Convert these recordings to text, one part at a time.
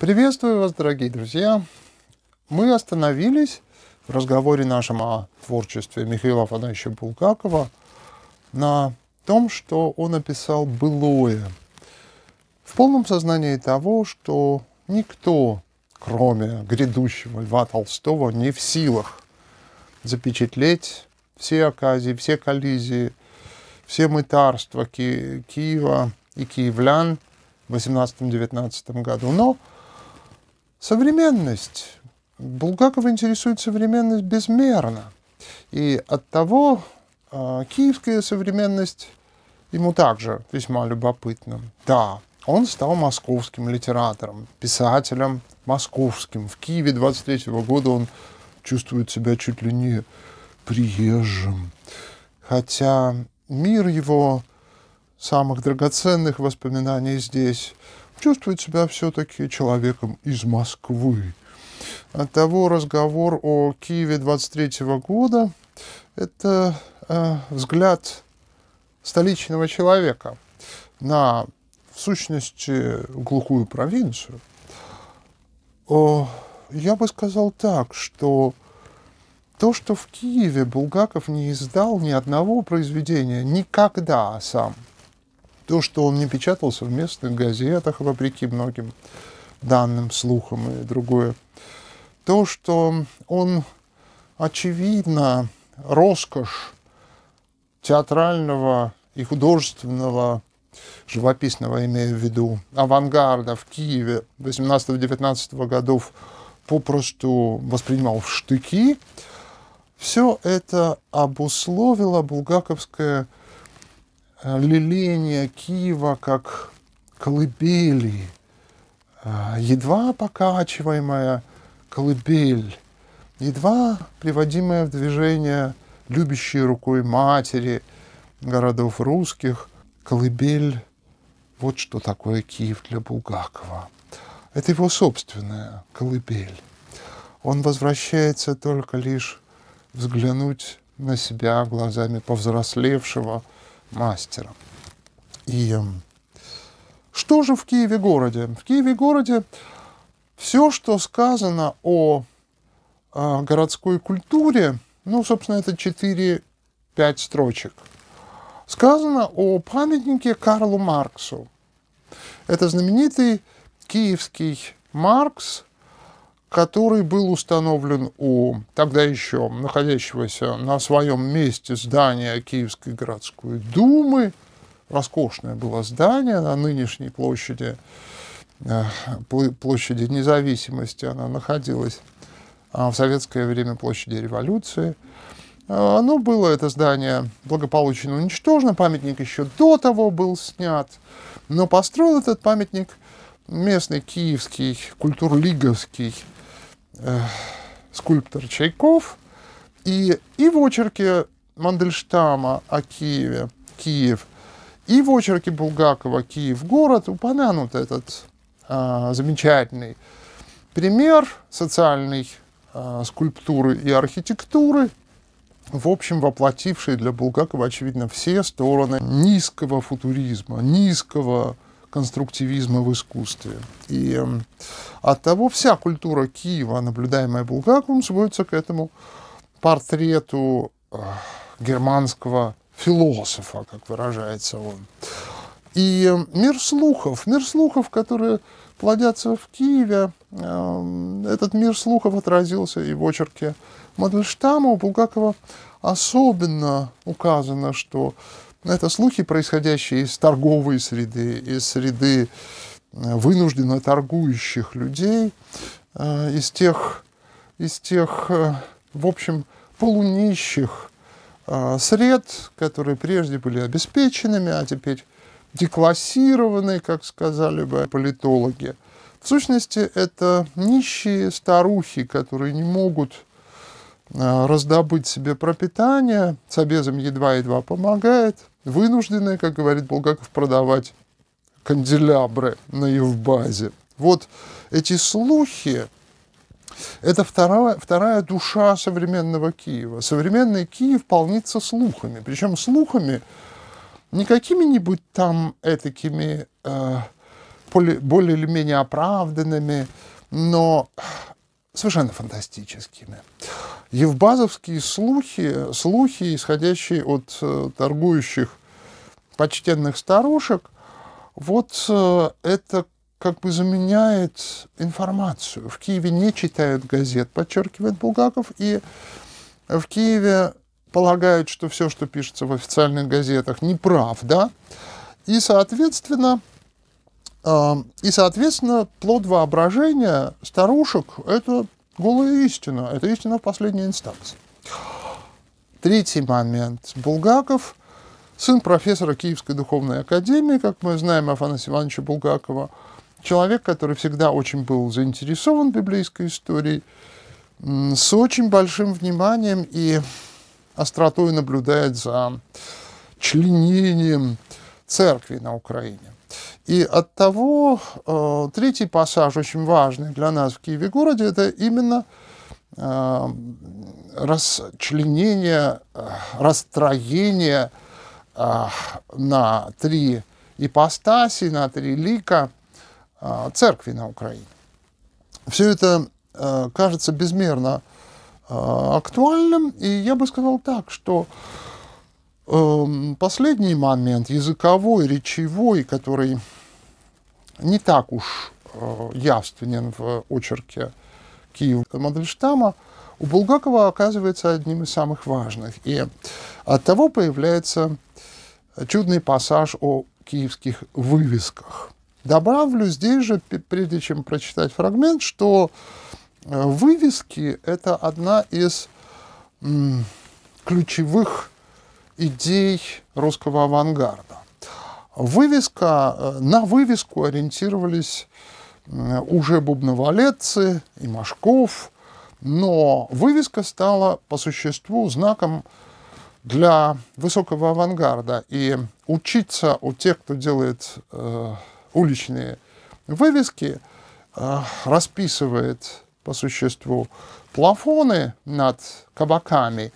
Приветствую вас, дорогие друзья! Мы остановились в разговоре нашем о творчестве Михаила Афанасьевича Булгакова на том, что он описал былое, в полном сознании того, что никто, кроме грядущего Льва Толстого, не в силах запечатлеть все оказии, все коллизии, все мытарства Ки- Киева и киевлян в 18-19 году. Но Современность. Булгаков интересует современность безмерно. И от того э, киевская современность ему также весьма любопытна. Да, он стал московским литератором, писателем московским. В Киеве 23 -го года он чувствует себя чуть ли не приезжим. Хотя мир его самых драгоценных воспоминаний здесь чувствует себя все-таки человеком из Москвы. От того разговор о Киеве 23 года – это э, взгляд столичного человека на, в сущности, глухую провинцию. О, я бы сказал так, что то, что в Киеве Булгаков не издал ни одного произведения никогда сам – то, что он не печатался в местных газетах, вопреки многим данным, слухам и другое. То, что он, очевидно, роскошь театрального и художественного живописного, имею в виду, авангарда в Киеве 18-19 годов попросту воспринимал в штыки, все это обусловило булгаковское Э, лиления Киева как колыбели, э, едва покачиваемая колыбель, едва приводимая в движение любящей рукой матери городов русских, колыбель – вот что такое Киев для Булгакова. Это его собственная колыбель. Он возвращается только лишь взглянуть на себя глазами повзрослевшего – мастера. И эм, что же в Киеве-городе? В Киеве-городе все, что сказано о, о а, городской культуре, ну, собственно, это 4-5 строчек, сказано о памятнике Карлу Марксу. Это знаменитый киевский Маркс – который был установлен у тогда еще находящегося на своем месте здания Киевской городской думы. Роскошное было здание на нынешней площади, э, площади независимости. Она находилась а, в советское время площади революции. А, оно было, это здание, благополучно уничтожено, памятник еще до того был снят, но построил этот памятник местный киевский культурлиговский э, скульптор Чайков. И, и в очерке Мандельштама о Киеве, Киев, и в очерке Булгакова «Киев. Город» упомянут этот э, замечательный пример социальной э, скульптуры и архитектуры, в общем, воплотивший для Булгакова, очевидно, все стороны низкого футуризма, низкого конструктивизма в искусстве. И эм, от того вся культура Киева, наблюдаемая Булгаковым, сводится к этому портрету э, германского философа, как выражается он. И эм, мир слухов, мир слухов, которые плодятся в Киеве, эм, этот мир слухов отразился и в очерке Мадельштама У Булгакова особенно указано, что ну, это слухи, происходящие из торговой среды, из среды э, вынужденно торгующих людей, э, из тех, из тех э, в общем, полунищих сред, которые прежде были обеспеченными, а теперь деклассированы, как сказали бы политологи. В сущности, это нищие старухи, которые не могут Э, раздобыть себе пропитание, собезом едва-едва помогает, вынуждены, как говорит Булгаков, продавать канделябры на Евбазе. Вот эти слухи, это вторая, вторая душа современного Киева. Современный Киев полнится слухами. Причем слухами не какими-нибудь там этакими э, более или менее оправданными, но совершенно фантастическими евбазовские слухи, слухи, исходящие от э, торгующих почтенных старушек, вот э, это как бы заменяет информацию. В Киеве не читают газет, подчеркивает Булгаков, и в Киеве полагают, что все, что пишется в официальных газетах, неправда. И, соответственно, э, и, соответственно, плод воображения старушек – это голая истина. Это истина в последней инстанции. Третий момент. Булгаков, сын профессора Киевской духовной академии, как мы знаем, Афанасия Ивановича Булгакова, человек, который всегда очень был заинтересован библейской историей, с очень большим вниманием и остротой наблюдает за членением церкви на Украине. И от того э, третий пассаж, очень важный для нас в Киеве-городе, это именно э, расчленение, э, расстроение э, на три ипостаси, на три лика э, церкви на Украине. Все это э, кажется безмерно э, актуальным, и я бы сказал так, что э, последний момент, языковой, речевой, который не так уж э, явственен в очерке Киева Мандельштама, у Булгакова оказывается одним из самых важных. И от того появляется чудный пассаж о киевских вывесках. Добавлю здесь же, прежде чем прочитать фрагмент, что э, вывески – это одна из ключевых идей русского авангарда. Вывеска, э, на вывеску ориентировались э, уже бубновалетцы и Машков, но вывеска стала по существу знаком для высокого авангарда. И учиться у тех, кто делает э, уличные вывески, э, расписывает по существу плафоны над кабаками,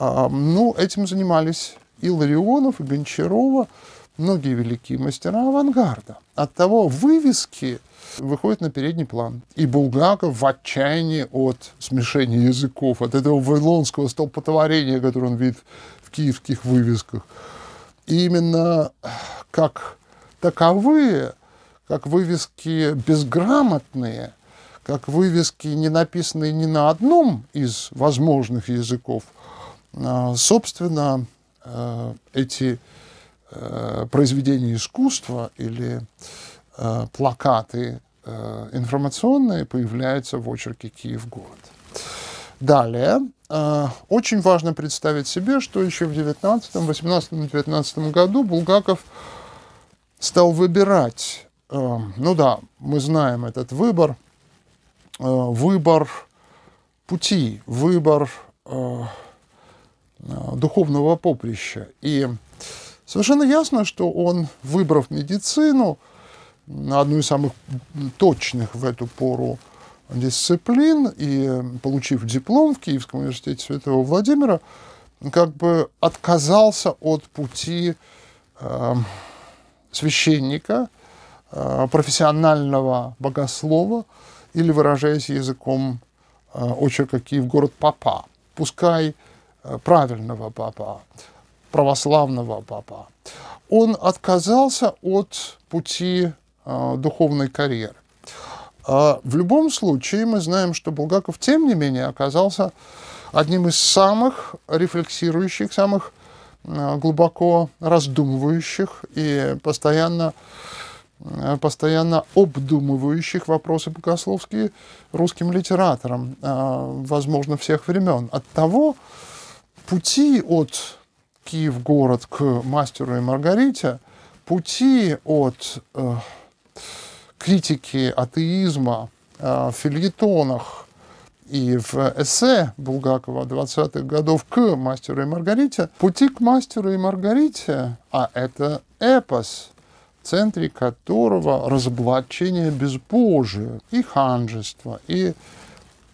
э, ну, этим занимались и Ларионов, и Гончарова многие великие мастера авангарда. от того вывески выходят на передний план. И Булгаков в отчаянии от смешения языков, от этого вавилонского столпотворения, которое он видит в киевских вывесках. И именно как таковые, как вывески безграмотные, как вывески, не написанные ни на одном из возможных языков, а, собственно, э, эти э, произведения искусства или э, плакаты э, информационные появляются в очерке «Киев-город». Далее, э, очень важно представить себе, что еще в 19, 18, 19 году Булгаков стал выбирать, э, ну да, мы знаем этот выбор, э, выбор пути, выбор э, э, духовного поприща. И Совершенно ясно, что он, выбрав медицину, одну из самых точных в эту пору дисциплин, и получив диплом в Киевском университете Святого Владимира, как бы отказался от пути э, священника, э, профессионального богослова, или, выражаясь языком э, очерка «Киев город папа», пускай э, правильного папа православного папа. Он отказался от пути э, духовной карьеры. Э, в любом случае мы знаем, что Булгаков, тем не менее, оказался одним из самых рефлексирующих, самых э, глубоко раздумывающих и постоянно постоянно обдумывающих вопросы богословские русским литераторам, возможно, всех времен. От того пути от Киев-город к мастеру и Маргарите, пути от э, критики атеизма э, в фильетонах и в эссе Булгакова 20-х годов к «Мастеру и Маргарите», пути к «Мастеру и Маргарите», а это эпос, в центре которого разоблачение безбожия и ханжества, и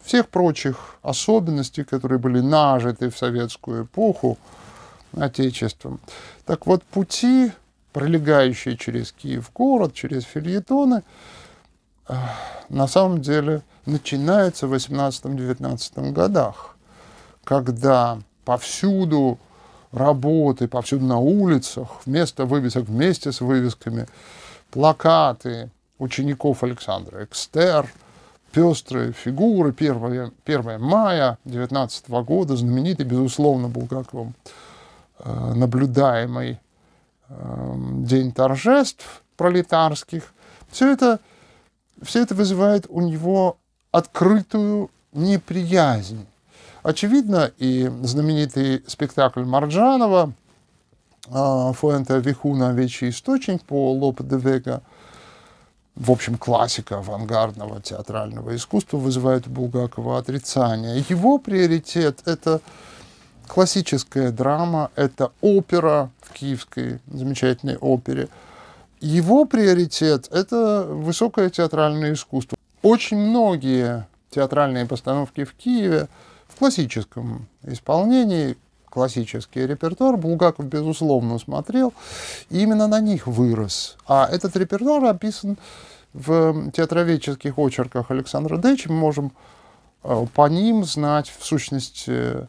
всех прочих особенностей, которые были нажиты в советскую эпоху, Отечеством. Так вот, пути, пролегающие через Киев город, через фильетоны, э, на самом деле начинаются в 18-19 годах, когда повсюду работы, повсюду на улицах, вместо вывесок, вместе с вывесками, плакаты учеников Александра Экстер, пестрые фигуры 1, 1 мая 19 года, знаменитый, безусловно, Булгаковым Э, наблюдаемый эм, день торжеств пролетарских. Все это, все это вызывает у него открытую неприязнь. Очевидно, и знаменитый спектакль Марджанова э, Фуэнте Вихуна «Вечий источник» по Лопе де Вега, в общем, классика авангардного театрального искусства, вызывает у Булгакова отрицание. Его приоритет – это классическая драма, это опера в киевской замечательной опере. Его приоритет – это высокое театральное искусство. Очень многие театральные постановки в Киеве в классическом исполнении, классический репертуар Булгаков, безусловно, смотрел, и именно на них вырос. А этот репертуар описан в театроведческих очерках Александра Дечи. Мы можем э, по ним знать, в сущности,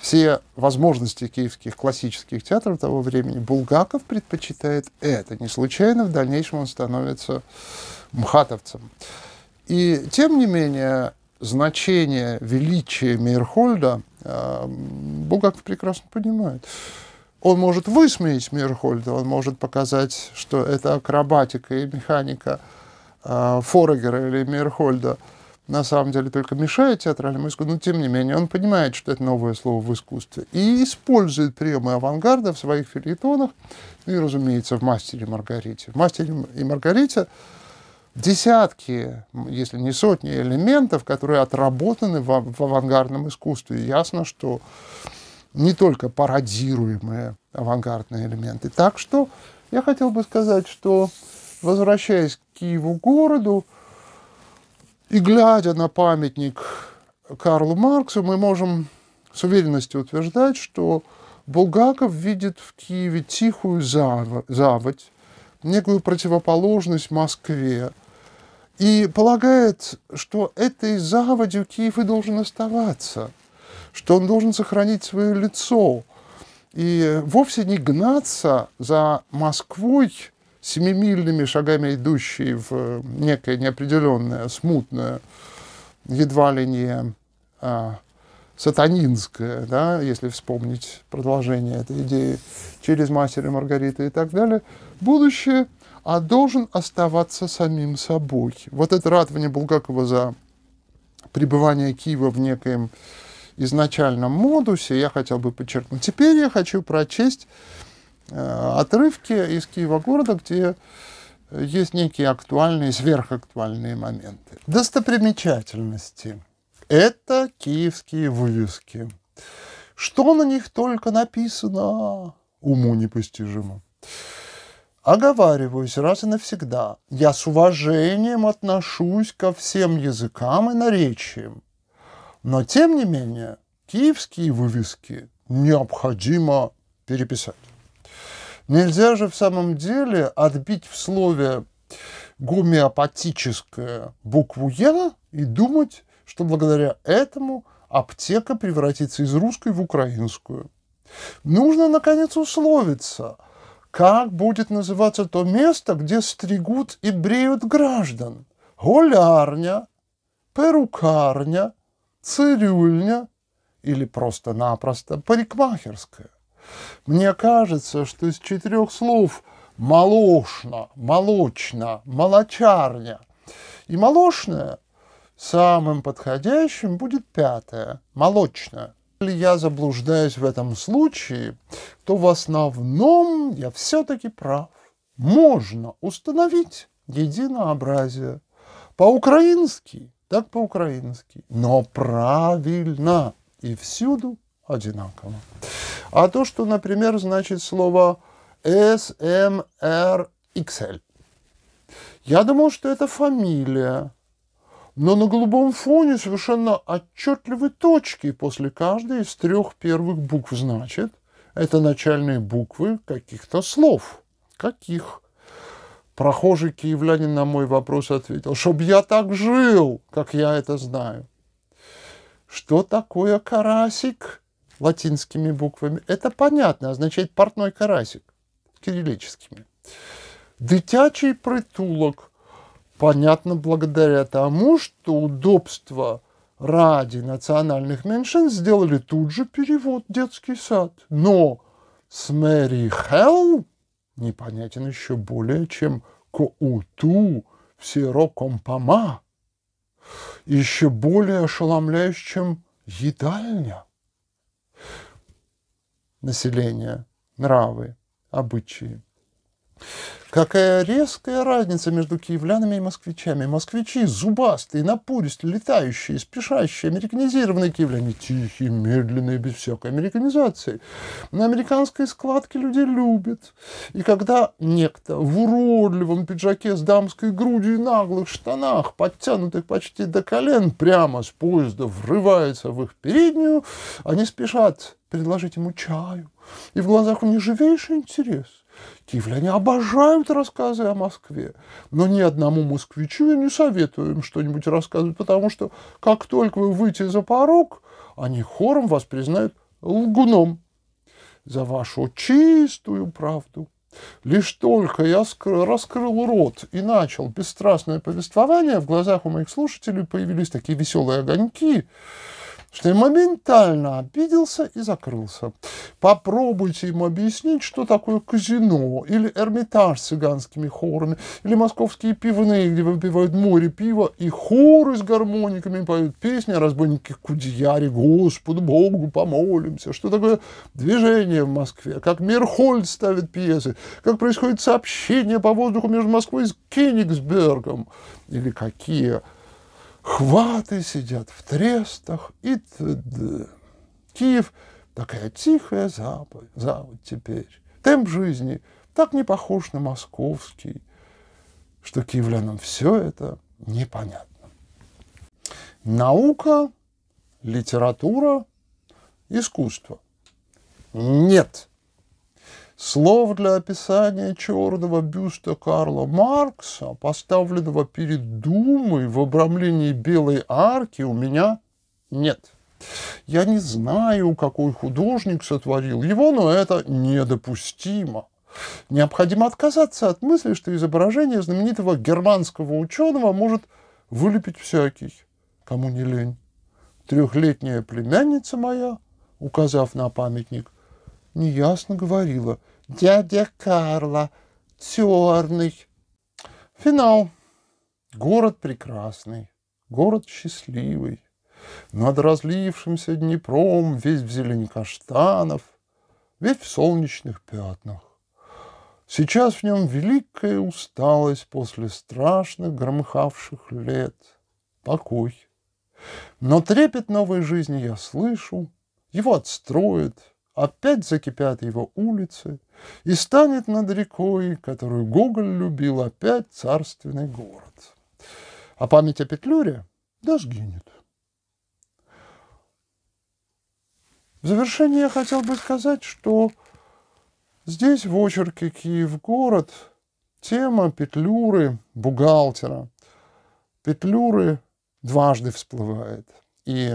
все возможности киевских классических театров того времени, Булгаков предпочитает это. Не случайно в дальнейшем он становится мхатовцем. И тем не менее, значение величия Мейерхольда э, Булгаков прекрасно понимает. Он может высмеять Мейерхольда, он может показать, что это акробатика и механика э, Форегера или Мейерхольда – на самом деле только мешает театральному искусству, но тем не менее он понимает, что это новое слово в искусстве, и использует приемы авангарда в своих филитонах, ну и, разумеется, в «Мастере и Маргарите». В «Мастере и Маргарите» десятки, если не сотни элементов, которые отработаны в, в авангардном искусстве. И ясно, что не только пародируемые авангардные элементы. Так что я хотел бы сказать, что, возвращаясь к Киеву-городу, и глядя на памятник Карлу Марксу, мы можем с уверенностью утверждать, что Булгаков видит в Киеве тихую заводь, некую противоположность Москве, и полагает, что этой заводью Киев и должен оставаться, что он должен сохранить свое лицо и вовсе не гнаться за Москвой, семимильными шагами идущий в э, некое неопределенное, смутное, едва ли не а, сатанинское, да, если вспомнить продолжение этой идеи через мастера Маргариты и так далее, будущее, а должен оставаться самим собой. Вот это радование Булгакова за пребывание Киева в некоем изначальном модусе я хотел бы подчеркнуть. Теперь я хочу прочесть Э, отрывки из Киева города, где есть некие актуальные, сверхактуальные моменты. Достопримечательности. Это киевские вывески. Что на них только написано, уму непостижимо. Оговариваюсь раз и навсегда. Я с уважением отношусь ко всем языкам и наречиям. Но, тем не менее, киевские вывески необходимо переписать. Нельзя же в самом деле отбить в слове гомеопатическое букву «Е» и думать, что благодаря этому аптека превратится из русской в украинскую. Нужно, наконец, условиться, как будет называться то место, где стригут и бреют граждан. Голярня, перукарня, цирюльня или просто-напросто парикмахерская. Мне кажется, что из четырех слов молочно, молочно, молочарня и молочное самым подходящим будет пятое – молочное. Если я заблуждаюсь в этом случае, то в основном я все-таки прав. Можно установить единообразие. По-украински, так по-украински. Но правильно и всюду одинаково. А то, что, например, значит слово SMRXL. Я думал, что это фамилия, но на голубом фоне совершенно отчетливые точки после каждой из трех первых букв. Значит, это начальные буквы каких-то слов. Каких? Прохожий киевлянин на мой вопрос ответил, чтобы я так жил, как я это знаю. Что такое карасик? латинскими буквами. Это понятно, означает портной карасик кириллическими. Дитячий притулок понятно благодаря тому, что удобство ради национальных меньшин сделали тут же перевод детский сад. Но с Мэри Хелл непонятен еще более, чем Коуту в еще более чем едальня населения, нравы, обычаи. Какая резкая разница между киевлянами и москвичами. Москвичи зубастые, напористые, летающие, спешащие, американизированные киевляне. Тихие, медленные, без всякой американизации. На американской складке люди любят. И когда некто в уродливом пиджаке с дамской грудью и наглых штанах, подтянутых почти до колен, прямо с поезда врывается в их переднюю, они спешат предложить ему чаю. И в глазах у них живейший интерес. Киевляне обожают рассказы о Москве, но ни одному москвичу я не советую им что-нибудь рассказывать, потому что как только вы выйдете за порог, они хором вас признают лгуном за вашу чистую правду. Лишь только я раскрыл рот и начал бесстрастное повествование, в глазах у моих слушателей появились такие веселые огоньки, что я моментально обиделся и закрылся. Попробуйте ему объяснить, что такое казино, или Эрмитаж с цыганскими хорами, или московские пивные, где выпивают море пива, и хоры с гармониками поют песни о разбойнике Кудьяре, Господу Богу помолимся, что такое движение в Москве, как Мерхольд ставит пьесы, как происходит сообщение по воздуху между Москвой и Кенигсбергом, или какие хваты сидят в трестах и т.д. Киев – такая тихая запад, завод теперь. Темп жизни так не похож на московский, что киевлянам все это непонятно. Наука, литература, искусство. Нет – Слов для описания черного бюста Карла Маркса, поставленного перед Думой в обрамлении белой арки, у меня нет. Я не знаю, какой художник сотворил его, но это недопустимо. Необходимо отказаться от мысли, что изображение знаменитого германского ученого может вылепить всякий, кому не лень. Трехлетняя племянница моя, указав на памятник – неясно говорила «Дядя Карла терный». Финал. Город прекрасный, город счастливый. Над разлившимся Днепром весь в зелени каштанов, весь в солнечных пятнах. Сейчас в нем великая усталость после страшных громыхавших лет. Покой. Но трепет новой жизни я слышу, его отстроят, Опять закипят его улицы, и станет над рекой, которую Гоголь любил, опять царственный город. А память о Петлюре даже гинет. В завершение я хотел бы сказать, что здесь в очерке «Киев-город» тема Петлюры, бухгалтера, Петлюры дважды всплывает. И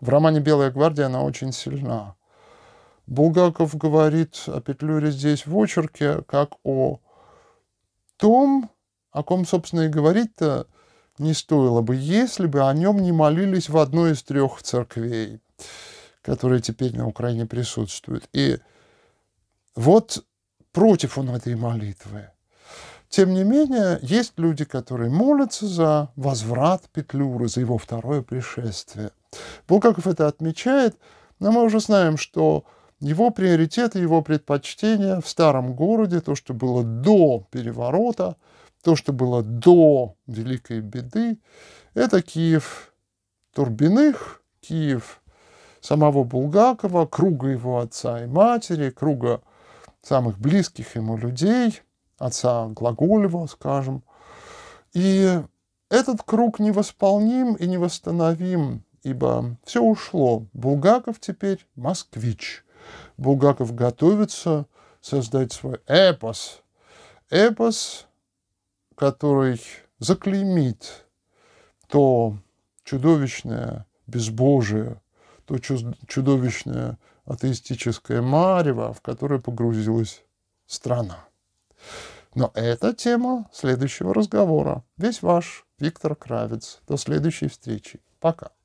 в романе «Белая гвардия» она очень сильна – Булгаков говорит о Петлюре здесь в очерке как о том, о ком, собственно, и говорить-то не стоило бы, если бы о нем не молились в одной из трех церквей, которые теперь на Украине присутствуют. И вот против он этой молитвы. Тем не менее, есть люди, которые молятся за возврат Петлюры, за его второе пришествие. Булгаков это отмечает, но мы уже знаем, что его приоритеты, его предпочтения в старом городе, то, что было до переворота, то, что было до Великой беды, это Киев Турбиных, Киев самого Булгакова, круга его отца и матери, круга самых близких ему людей, отца Глаголева, скажем. И этот круг невосполним и невосстановим, ибо все ушло. Булгаков теперь москвич – Булгаков готовится создать свой эпос. Эпос, который заклеймит то чудовищное безбожие, то чудовищное атеистическое марево, в которое погрузилась страна. Но это тема следующего разговора. Весь ваш Виктор Кравец. До следующей встречи. Пока.